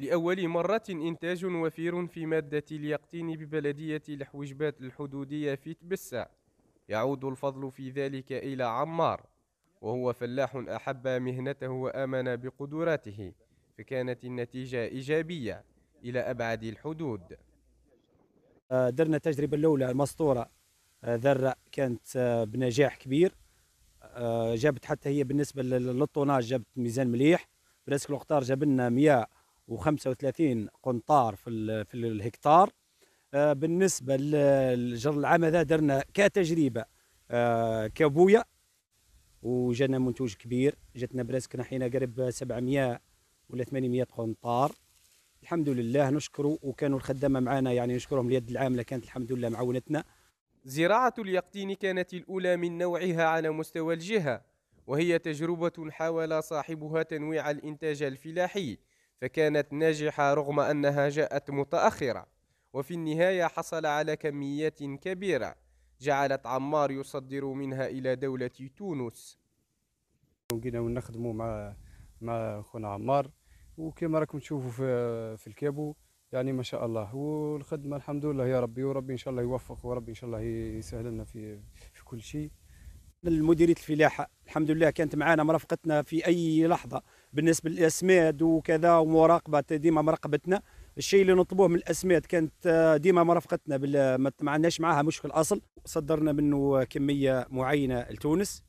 لأول مرة إنتاج وفير في مادة اليقطين ببلدية الحوجبات الحدودية في تبسة يعود الفضل في ذلك إلى عمار وهو فلاح أحب مهنته وآمن بقدراته فكانت النتيجة إيجابية إلى أبعد الحدود آه، درنا التجربة الأولى المسطورة آه، ذرة كانت آه، بنجاح كبير جابت حتى هي بالنسبة للطوناج جابت ميزان مليح برسك الوقتار جاب لنا مياه و35 قنطار في في الهكتار آه، بالنسبه لجر هذا درنا كتجربه آه، كبويا وجانا منتوج كبير جاتنا براسك نحينا قريب 700 ولا 800 قنطار الحمد لله نشكره وكانوا الخدامه معنا يعني نشكرهم اليد العامله كانت الحمد لله معاونتنا زراعه اليقطين كانت الاولى من نوعها على مستوى الجهه وهي تجربه حاول صاحبها تنويع الانتاج الفلاحي فكانت ناجحة رغم أنها جاءت متأخرة وفي النهاية حصل على كميات كبيرة جعلت عمار يصدر منها إلى دولة تونس بقينا نخدموا مع مع خونا عمار وكما راكم تشوفوا في, في الكابو يعني ما شاء الله والخدمه الحمد لله يا ربي وربي ان شاء الله يوفق وربي ان شاء الله يسهل لنا في في كل شيء مديريه الفلاحه الحمد لله كانت معنا مرافقتنا في اي لحظه بالنسبه للاسماد وكذا ومراقبه ديما مراقبتنا الشيء اللي نطلبوه من الاسماد كانت آه، ديما مرافقتنا ما عندناش معاها مشكل اصل صدرنا منه كميه معينه لتونس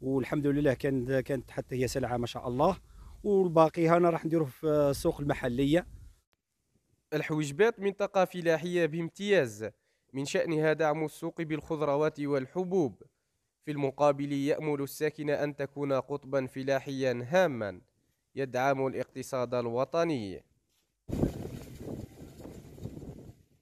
والحمد لله كانت كانت حتى هي سلعه ما شاء الله والباقي هنا راح نديروه في السوق المحليه الحوجبات منطقه فلاحيه بامتياز من شانها دعم السوق بالخضروات والحبوب في المقابل يأمل الساكن أن تكون قطبا فلاحيا هاما يدعم الاقتصاد الوطني